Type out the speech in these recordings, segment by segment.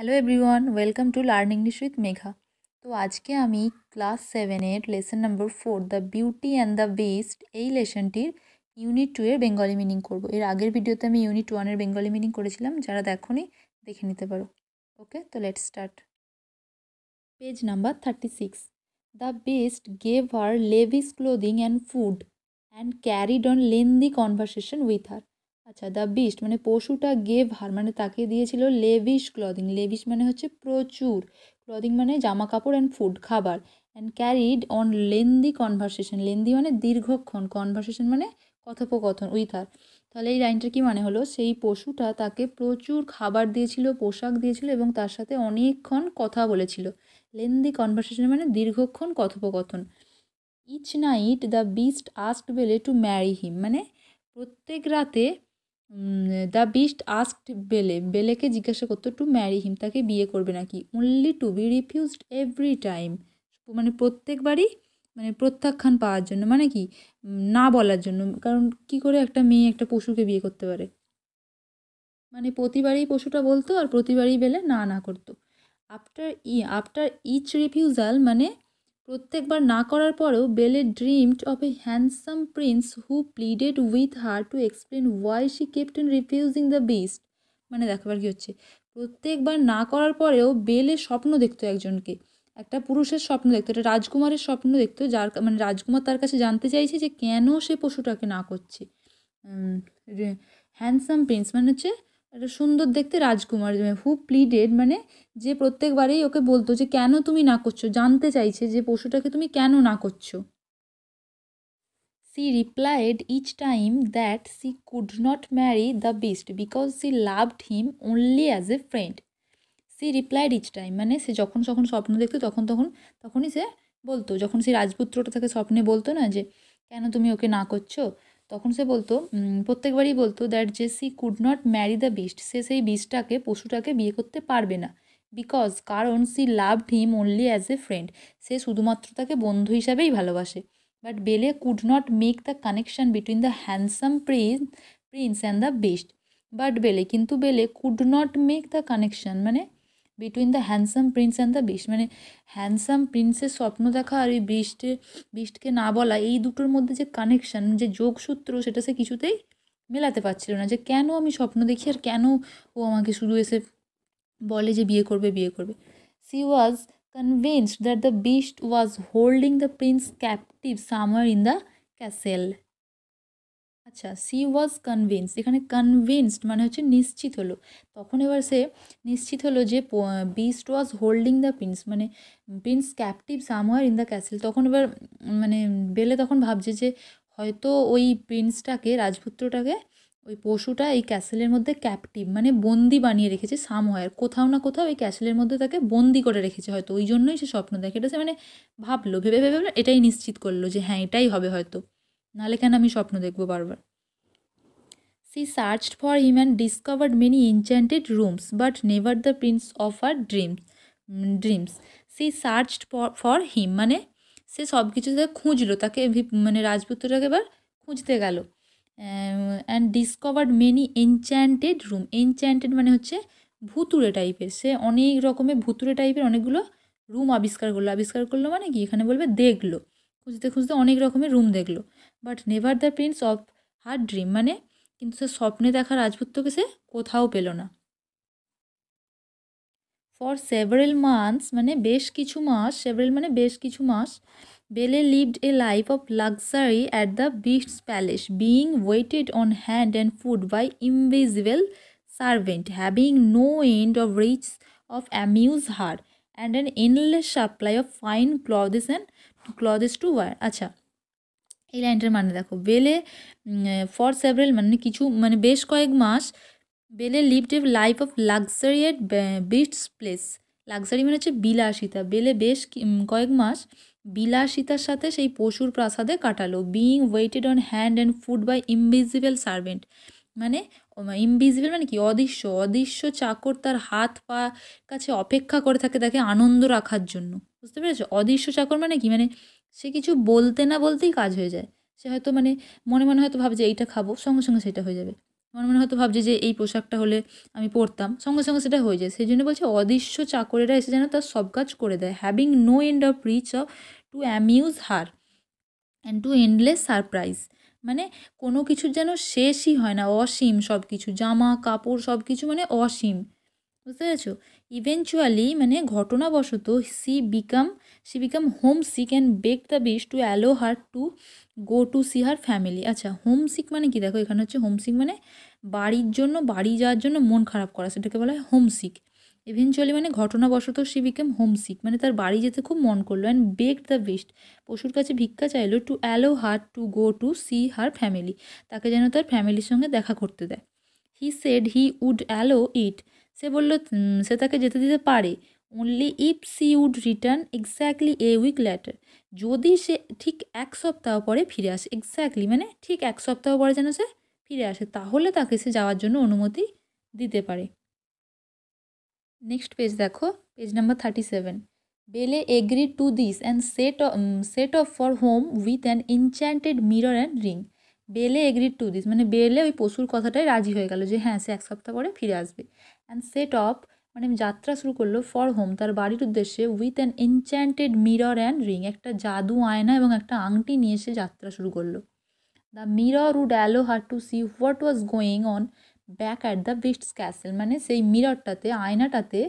hello everyone welcome to learn English with Megha তো আজকে আমি ক্লাস সেভেনের lesson number four the beauty and the beast এই লেসনটির ইউনিট টু এর বেঙ্গলি মিনিং করব এর আগের ভিডিওতে আমি ইউনিট ওয়ানের বেঙ্গলি মিনিং করেছিলাম যারা দেখনি দেখে নিতে পারো ওকে তো let start page number thirty six the beast gave her lavish clothing and food and carried on lengthy conversation with her আচ্ছা দ্য বিস্ট মানে পশুটা গেভ হার মানে তাকে দিয়েছিল লেভিশ ক্লদিং লেভিশ মানে হচ্ছে প্রচুর ক্লদিং মানে জামা কাপড় অ্যান্ড ফুড খাবার and carried on lengthy conversation lengthy মানে দীর্ঘক্ষণ কনভারসেশন মানে কথোপকথন উইথ আর তাহলে এই লাইনটার কী মানে হলো সেই পশুটা তাকে প্রচুর খাবার দিয়েছিল পোশাক দিয়েছিল এবং তার সাথে অনেকক্ষণ কথা বলেছিল লেন্দি কনভারসেশন মানে দীর্ঘক্ষণ কথোপকথন each night the beast asked Belle to marry him মানে প্রত্যেক রাতে দ্য বিস্ট আস্কড বেলে বেলেকে জিজ্ঞাসা করতো টু ম্যারি হিম তাকে বিয়ে করবে নাকি only to be refused every time মানে প্রত্যেকবারই মানে প্রত্যাখ্যান পাওয়ার জন্য মানে কি না বলার জন্য কারণ কি করে একটা মেয়ে একটা পশুকে বিয়ে করতে পারে মানে প্রতিবারই পশুটা বলতো আর প্রতিবারই বেলে না না করতো after uh after each refusal মানে প্রত্যেকবার না করার পরেও Belle dreamed of a handsome prince who pleaded with her to explain why she kept refusing the beast মানে দেখাবার কী হচ্ছে প্রত্যেকবার না করার পরেও বেলে স্বপ্ন দেখতো একজনকে একটা পুরুষের স্বপ্ন দেখতো একটা রাজকুমারের স্বপ্ন দেখতো যার মানে রাজকুমার তার কাছে জানতে চাইছে যে কেন সে পশুটাকে না করছে হ্যান্ডসাম প্রিন্স মানে হচ্ছে একটা সুন্দর দেখতে রাজকুমার হু মানে প্লিডেড মানে যে প্রত্যেকবারেই ওকে বলতো যে কেন তুমি না করছো জানতে চাইছে যে পশুটাকে তুমি কেন না করছো she replied each time that she could not marry the beast because she loved him only as a friend she replied each time মানে সে যখন যখন স্বপ্ন দেখতো তখন তখন তখনই সে বলতো যখন সে রাজপুত্রটা তাকে স্বপ্নে বলতো না যে কেন তুমি ওকে না করছো তখন সে বলতো প্রত্যেকবারই বলতো দ্যাট যে she could not marry the beast সে সেই বিস্টটাকে পশুটাকে বিয়ে করতে পারবে না বিকজ কারণ she loved him only as a friend সে শুধুমাত্র তাকে বন্ধু হিসাবেই ভালোবাসে but Belle could not make the connection between the handsome prince prince and the beast but Belle কিন্তু Belle could not make the connection মানে between the handsome prince and the beast মানে handsome প্রিন্সের স্বপ্ন দেখা আর ওই বিস্টে বিস্টকে না বলা এই দুটোর মধ্যে যে কানেকশান যে যোগসূত্র সেটা সে কিছুতেই মেলাতে পারছিল না যে কেন আমি স্বপ্ন দেখি আর কেন ও আমাকে শুধু এসে বলে যে বিয়ে করবে বিয়ে করবে she was convinced that the beast was holding the prince captive somewhere in the castle আচ্ছা সি ওয়াজ কনভিন্সড এখানে কনভিন্সড মানে হচ্ছে নিশ্চিত হলো তখন এবার সে নিশ্চিত হলো যে beast was holding the prince মানে prince captive somewhere in the castle তখন এবার মানে বেলে তখন ভাবছে যে হয়তো ওই প্রিন্সটাকে রাজপুত্রটাকে ওই পশুটা এই ক্যাসেলের মধ্যে ক্যাপটিভ মানে বন্দি বানিয়ে রেখেছে সামোয়ার কোথাও না কোথাও এই ক্যাসেলের মধ্যে তাকে বন্দি করে রেখেছে হয়তো ওই জন্যই সে স্বপ্ন দেখে এটা সে মানে ভাবলো ভেবে ভেবে এটাই নিশ্চিত করলো যে হ্যাঁ এটাই হবে হয়তো নাহলে কেন আমি স্বপ্ন দেখব বারবার she searched for him and discovered many enchanted rooms but never the prince of her dreams dreams she searched for him মানে সে সব কিছু খুঁজলো তাকে মানে রাজপুত্রটাকে এবার খুঁজতে গেল and discovered many enchanted room enchanted মানে হচ্ছে ভুতুরে টাইপের সে অনেক রকমের ভুতুরে টাইপের অনেকগুলো রুম আবিষ্কার করলো আবিষ্কার করলো মানে কি এখানে বলবে দেখলো খুঁজতে খুঁজতে অনেক রকমের রুম দেখলো but never the prince of her dream মানে কিন্তু সে স্বপ্নে দেখা রাজপুত্রকে সে কোথাও পেল না ফর সেভারেল মান্থস মানে বেশ কিছু মাস সেভারেল মানে বেশ কিছু মাস Belle lived a life of luxury at the beast's palace being waited on hand and food by invisible servant having no end of rich of amuse her and an endless supply of fine clothes and clothes to wear আচ্ছা এই লাইনটার মানে দেখো বেলে for several মানে কিছু মানে বেশ কয়েক মাস Belle lived a life of at beast's place luxury মানে হচ্ছে বিলাসিতা বেলে বেশ কয়েক মাস বিলাসিতার সাথে সেই পশুর প্রাসাদে কাটালো being waited on hand and food by invisible servant মানে ইনভিজিবল মানে কি অদৃশ্য অদৃশ্য চাকর তার হাত পা কাছে অপেক্ষা করে থাকে তাকে আনন্দ রাখার জন্য বুঝতে পেরেছো অদৃশ্য চাকর মানে কি মানে সে কিছু বলতে না বলতেই কাজ হয়ে যায় সে হয়তো মানে মনে মনে হয়তো ভাবছে এইটা খাবো সঙ্গে সঙ্গে সেটা হয়ে যাবে মনে মনে হয়তো ভাবছে যে এই পোশাকটা হলে আমি পরতাম সঙ্গে সঙ্গে সেটা হয়ে যায় সেই জন্য বলছে অদৃশ্য চাকরেরা এসে যেন তার সব কাজ করে দেয় having no end of rich of to amuse her and to endless surprise মানে কোনো কিছু যেন শেষই হয় না অসীম সব কিছু জামা কাপড় সব কিছু মানে অসীম বুঝতে পেরেছো ইভেনচুয়ালি মানে ঘটনাবশত she became became homesick and begged the beast to allow her to go to see her family আচ্ছা হোম সিক মানে কি দেখো এখানে হচ্ছে হোম সিক মানে বাড়ির জন্য বাড়ি যাওয়ার জন্য মন খারাপ করা সেটাকে বলা হয় হোম সিক ইভেনচুয়ালি মানে ঘটনাবশত সে বিকেম সিক মানে তার বাড়ি যেতে খুব মন করলো অ্যান্ড বেক দ্য বেস্ট পশুর কাছে ভিক্ষা চাইলো to allow her to go to see her family তাকে যেন তার ফ্যামিলির সঙ্গে দেখা করতে দেয় he said he would allow it সে বলল সে তাকে যেতে দিতে পারে only if she would return exactly a week later যদি সে ঠিক এক সপ্তাহ পরে ফিরে আসে এক্স্যাক্টলি মানে ঠিক এক সপ্তাহ পরে যেন সে ফিরে আসে তাহলে তাকে সে যাওয়ার জন্য অনুমতি দিতে পারে নেক্সট পেজ দেখো page number thirty seven Belle agree to this and set set off for home with an enchanted mirror and ring Belle agree to this মানে বেলে ওই পশুর কথাটাই রাজি হয়ে গেল যে হ্যাঁ সে এক সপ্তাহ পরে ফিরে আসবে অ্যান্ড সেট অফ মানে যাত্রা শুরু করলো ফর হোম তার বাড়ির উদ্দেশ্যে with an enchanted mirror and ring একটা জাদু আয়না এবং একটা আংটি নিয়ে এসে যাত্রা শুরু করলো the mirror would allow her to see what was going on back at the beast's castle মানে সেই মিররটাতে আয়নাটাতে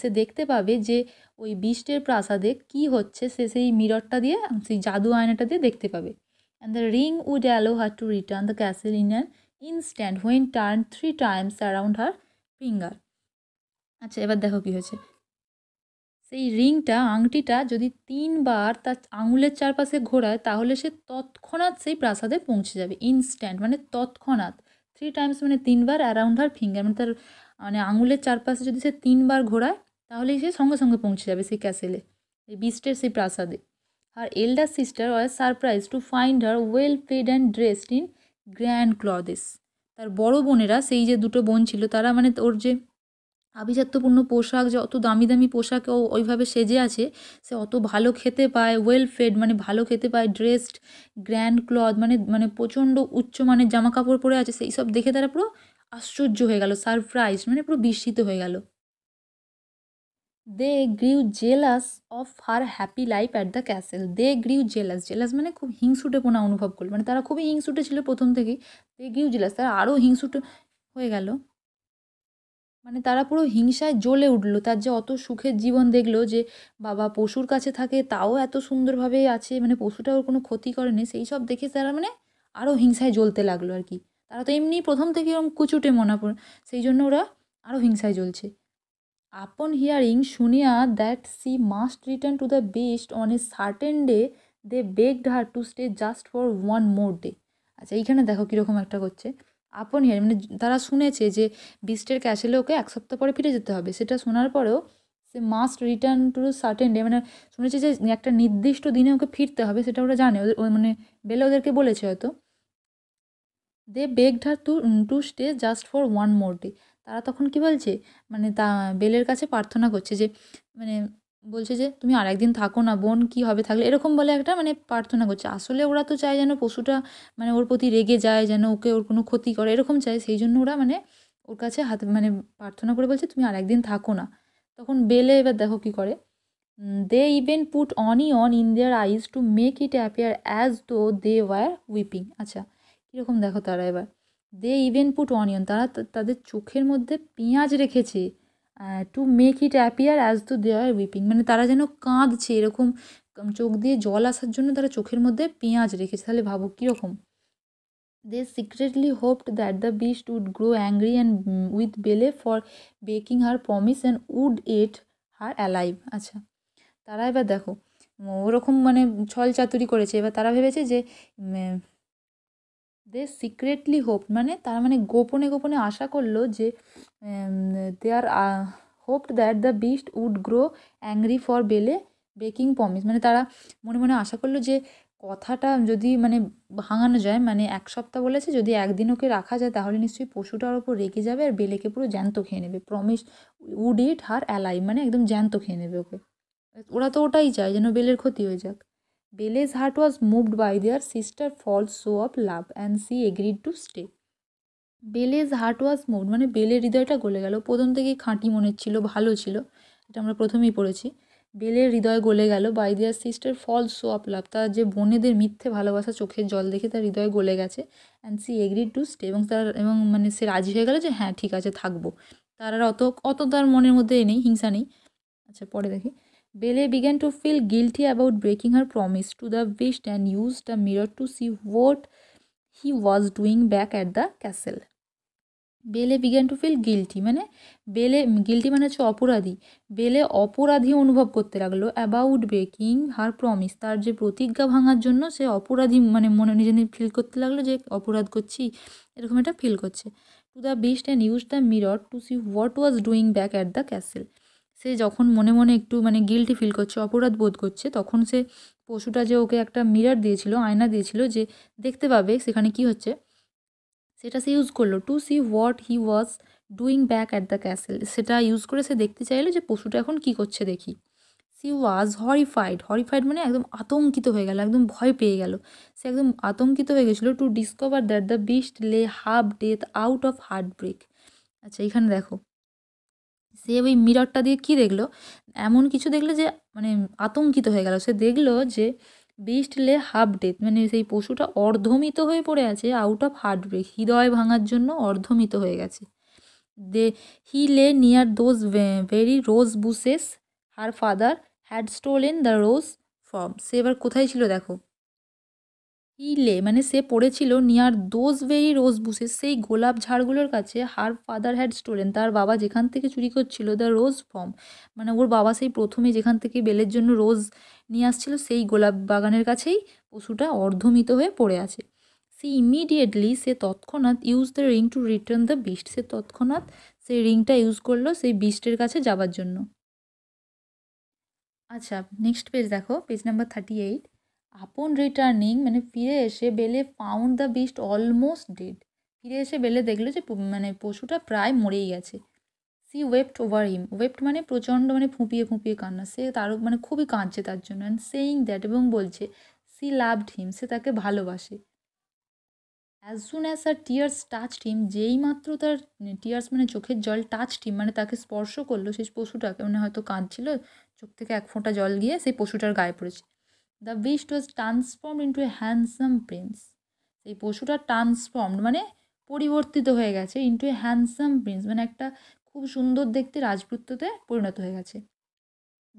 সে দেখতে পাবে যে ওই বিস্টের প্রাসাদে কি হচ্ছে সে সেই মিররটা দিয়ে সেই জাদু আয়নাটা দিয়ে দেখতে পাবে and the ring would allow her to return the castle in an instant when turn three times around her finger আচ্ছা এবার দেখো কি হয়েছে সেই রিংটা আংটিটা যদি তিনবার তার আঙুলের চারপাশে ঘোরায় তাহলে সে তৎক্ষণাৎ সেই প্রাসাদে পৌঁছে যাবে ইনস্ট্যান্ট মানে তৎক্ষণাৎ থ্রি টাইমস মানে তিনবার অ্যারাউন্ড হার ফিঙ্গার মানে তার মানে আঙুলের চারপাশে যদি সে তিনবার ঘোরায় তাহলেই সে সঙ্গে সঙ্গে পৌঁছে যাবে সেই ক্যাসেলে এই বিস্টের সেই প্রাসাদে her elder sister was surprise to find her well fed and dressed in grand clothes তার বড় বোনেরা সেই যে দুটো বোন ছিল তারা মানে ওর যে আভিজাত্যপূর্ণ পোশাক যে অত দামি দামি পোশাক ও ওইভাবে সেজে আছে সে অত ভালো খেতে পায় ওয়েল ফেড মানে ভালো খেতে পায় ড্রেসড গ্র্যান্ড ক্লথ মানে মানে প্রচণ্ড উচ্চ মানের জামা কাপড় পরে আছে সেই সব দেখে তারা পুরো আশ্চর্য হয়ে গেল সারপ্রাইজ মানে পুরো বিস্মিত হয়ে গেল they grew jealous of her happy life at the castle they grew jealous jealous মানে খুব পোনা অনুভব করলো মানে তারা খুবই হিংসুটে ছিল প্রথম থেকেই দে গ্রিউ জেলাস তারা আরও হিংসুটে হয়ে গেল মানে তারা পুরো হিংসায় জ্বলে উঠলো তার যে অত সুখের জীবন দেখলো যে বাবা পশুর কাছে থাকে তাও এত সুন্দরভাবে আছে মানে পশুটা ওর কোনো ক্ষতি করেনি সেই সব দেখে তারা মানে আরও হিংসায় জ্বলতে লাগলো আর কি তারা তো এমনি প্রথম থেকে এরকম কুচুটে মনে পড়ে সেই জন্য ওরা আরও হিংসায় জ্বলছে আপন হিয়ারিং শুনিয়া that she must return to the beast on a certain day they begged her to stay just for one more day আচ্ছা এইখানে দেখো কীরকম একটা করছে আপন হিয়ার মানে তারা শুনেছে যে বিস্টের ক্যাসেলে ওকে এক সপ্তাহ পরে ফিরে যেতে হবে সেটা শোনার পরেও সে must return to certain day মানে শুনেছে যে একটা নির্দিষ্ট দিনে ওকে ফিরতে হবে সেটা ওরা জানে ওদের মানে বেলে ওদেরকে বলেছে হয়তো they begged her to to stay just for one more day তারা তখন কি বলছে মানে তা বেলের কাছে প্রার্থনা করছে যে মানে বলছে যে তুমি আর একদিন থাকো না বোন কি হবে থাকলে এরকম বলে একটা মানে প্রার্থনা করছে আসলে ওরা তো চায় যেন পশুটা মানে ওর প্রতি রেগে যায় যেন ওকে ওর কোনো ক্ষতি করে এরকম চায় সেই জন্য ওরা মানে ওর কাছে হাত মানে প্রার্থনা করে বলছে তুমি আর একদিন থাকো না তখন বেলে এবার দেখো কি করে they even put onion on in their eyes to make it appear as though they war whipping আচ্ছা কীরকম দেখো তারা এবার দে ইভেন পুট অনিয়ন তারা তাদের চোখের মধ্যে পেঁয়াজ রেখেছে to make it appear as to they are weeping মানে তারা যেন কাঁদছে এরকম চোখ দিয়ে জল আসার জন্য তারা চোখের মধ্যে পেঁয়াজ রেখেছে তাহলে ভাবো কীরকম they secretly hoped that the beast would grow angry and with Belle for breaking her promise and would eat her alive আচ্ছা তারা এবার দেখো ওরকম মানে ছল চাতুরি করেছে এবার তারা ভেবেছে যে দে সিক্রেটলি হোপ মানে তার মানে গোপনে গোপনে আশা করলো যে they are hoped that the beast would grow angry for Belle breaking promise মানে তারা মনে মনে আশা করলো যে কথাটা যদি মানে ভাঙানো যায় মানে এক সপ্তাহ বলেছে যদি একদিন ওকে রাখা যায় তাহলে নিশ্চয়ই পশুটার ওপর রেগে যাবে আর বেলেকে পুরো জ্যান্ত খেয়ে নেবে promise would eat her alive মানে একদম জ্যান্ত খেয়ে নেবে ওকে ওরা তো ওটাই চায় যেন বেলের ক্ষতি হয়ে যাক Bele's heart was moved by their sister false show of love and she agreed to stay Belle's heart was moved মানে বেলের হৃদয়টা গলে গেল প্রথম থেকেই খাঁটি মনের ছিল ভালো ছিল এটা আমরা প্রথমেই পড়েছি বেলের হৃদয় গলে গেল by their sister false show of love তার যে বোনেদের মিথ্যে ভালোবাসা চোখের জল দেখে তার হৃদয় গলে গেছে and she agreed to stay এবং তার এবং মানে সে রাজি হয়ে গেল যে হ্যাঁ ঠিক আছে থাকবো তার আর অত অত তার মনের মধ্যে নেই হিংসা নেই আচ্ছা পরে দেখি Belle began to feel guilty about breaking her promise to the beast and use the mirror to see what he was doing back at the castle Belle began to feel guilty মানে Belle guilty মানে হচ্ছে অপরাধী বেলে অপরাধী অনুভব করতে লাগলো about breaking her promise তার যে প্রতিজ্ঞা ভাঙার জন্য সে অপরাধী মানে মনে নিজে ফিল করতে লাগলো যে অপরাধ করছি এরকম এটা ফিল করছে to the beast and use the mirror to see what was doing back at the castle সে যখন মনে মনে একটু মানে গিলটি ফিল করছে অপরাধ বোধ করছে তখন সে পশুটা যে ওকে একটা মিরার দিয়েছিল আয়না দিয়েছিল যে দেখতে পাবে সেখানে কি হচ্ছে সেটা সে ইউজ করলো to see what he was doing back at the castle সেটা ইউজ করে সে দেখতে চাইলো যে পশুটা এখন কি করছে দেখি সি ওয়াজ হরিফাইড হরিফাইড মানে একদম আতঙ্কিত হয়ে গেল একদম ভয় পেয়ে গেল সে একদম আতঙ্কিত হয়ে গেছিলো to discover that the beast lay half death out of heartbreak আচ্ছা এখানে দেখো সে ওই মিররটা দিয়ে কি দেখলো এমন কিছু দেখলো যে মানে আতঙ্কিত হয়ে গেল সে দেখলো যে বিস্ট লে হাফ ডেথ মানে সেই পশুটা অর্ধমিত হয়ে পড়ে আছে আউট অফ হার্ট ব্রেক হৃদয় ভাঙার জন্য অর্ধমিত হয়ে গেছে they he lay near those very rose bushes her father had stolen the rose from সে এবার কোথায় ছিল দেখো হিলে মানে সে পড়েছিল near those very rose bush সেই গোলাপ ঝাড়গুলোর কাছে হার ফাদার হ্যাড স্টোলেন তার বাবা যেখান থেকে চুরি করছিল দ্য রোজ ফর্ম মানে ওর বাবা সেই প্রথমে যেখান থেকে বেলের জন্য রোজ নিয়ে আসছিল সেই গোলাপ বাগানের কাছেই পশুটা অর্ধমিত হয়ে পড়ে আছে সে ইমিডিয়েটলি সে তৎক্ষণাৎ use the ring to return the beast সে তৎক্ষণাৎ সেই রিংটা ইউজ করলো সেই বিস্টের কাছে যাবার জন্য আচ্ছা নেক্সট পেজ দেখো page number thirty eight upon returning মানে ফিরে এসে Belle found the beast almost dead ফিরে এসে বেলে দেখলো যে মানে পশুটা প্রায় মরেই গেছে she wept over him wept মানে প্রচণ্ড মানে ফুঁপিয়ে ফুঁপিয়ে কান্না সে তার মানে খুবই কাঁদছে তার জন্য অ্যান্ড সেইং দ্যাট এবং বলছে সি লাভড হিম সে তাকে ভালোবাসে as soon as her tears touch him যেই মাত্র তার টিয়ার্স মানে, মানে চোখের জল টাচ টিম মানে তাকে স্পর্শ করলো সেই পশুটাকে মানে হয়তো কাঁদছিল চোখ থেকে এক ফোঁটা জল গিয়ে সেই পশুটার গায়ে পড়েছে the beast was transform into a handsome prince সেই পশুটা ট্রান্সফর্মড মানে পরিবর্তিত হয়ে গেছে ইন্টু এ হ্যান্ডসাম প্রিন্স মানে একটা খুব সুন্দর দেখতে রাজপুত্রতে পরিণত হয়ে গেছে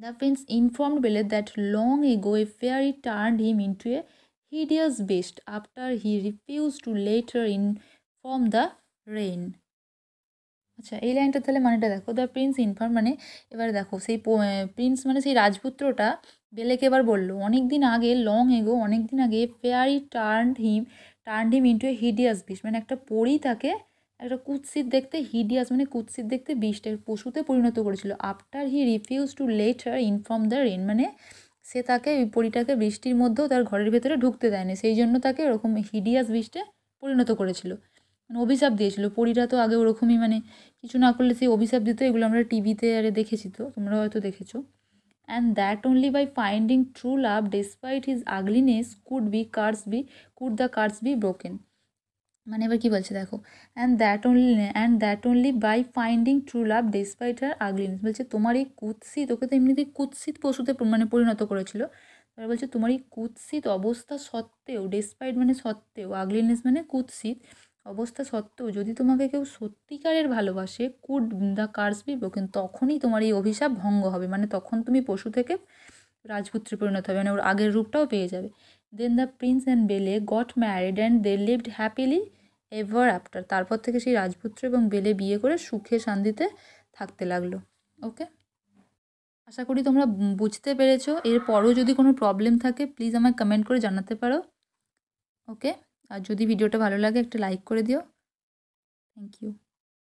the prince informed Belle that long ago a fairy turn him into a hideous beast after he refuse to later inform the rain আচ্ছা এই লাইনটা তাহলে মানেটা দেখো দ্য প্রিন্স ইনফার্ম মানে এবার দেখো সেই প্রিন্স মানে সেই রাজপুত্রটা বেলেকে এবার বলল অনেক দিন আগে লং এগো অনেক দিন আগে fairy turn him turn him into a hideous beast মানে একটা পরি তাকে একটা কুৎসিত দেখতে হিডিয়াস মানে কুৎসিত দেখতে বিষটা পশুতে পরিণত করেছিল after he refuse to her inform the rain মানে সে তাকে ওই পরিটাকে বৃষ্টির মধ্যেও তার ঘরের ভেতরে ঢুকতে দেয়নি সেই জন্য তাকে ওরকম হিডিয়াস বিষটে পরিণত করেছিল মানে অভিশাপ দিয়েছিল পরীরা তো আগে ওরকমই মানে কিছু না করলে সেই অভিশাপ দিত এগুলো আমরা টিভিতে আরে দেখেছি তো তোমরা হয়তো দেখেছো and that only by finding true love despite his ugliness could be curse be could the curse be broken মানে এবার কী বলছে দেখো and that only and that only by finding true love despite her ugliness বলছে তোমার এই কুৎসিত ওকে তো এমনিতেই কুৎসিত পশুতে মানে পরিণত করেছিল তারা বলছে তোমার এই কুৎসিত অবস্থা সত্ত্বেও ডিসপাইট মানে সত্ত্বেও আগলিনেস মানে কুৎসিত অবস্থা সত্ত্বেও যদি তোমাকে কেউ সত্যিকারের ভালোবাসে could the curse be broken তখনই তোমার এই অভিশাপ ভঙ্গ হবে মানে তখন তুমি পশু থেকে রাজপুত্রে পরিণত হবে মানে ওর আগের রূপটাও পেয়ে যাবে then the prince and Belle got married and they lived happily ever after তারপর থেকে সেই রাজপুত্র এবং বেলে বিয়ে করে সুখে শান্তিতে থাকতে লাগলো ওকে আশা করি তোমরা বুঝতে পেরেছো এরপরও যদি কোনো প্রবলেম থাকে প্লিজ আমায় কমেন্ট করে জানাতে পারো ওকে আর যদি ভিডিওটা ভালো লাগে একটা লাইক করে দিও থ্যাংক ইউ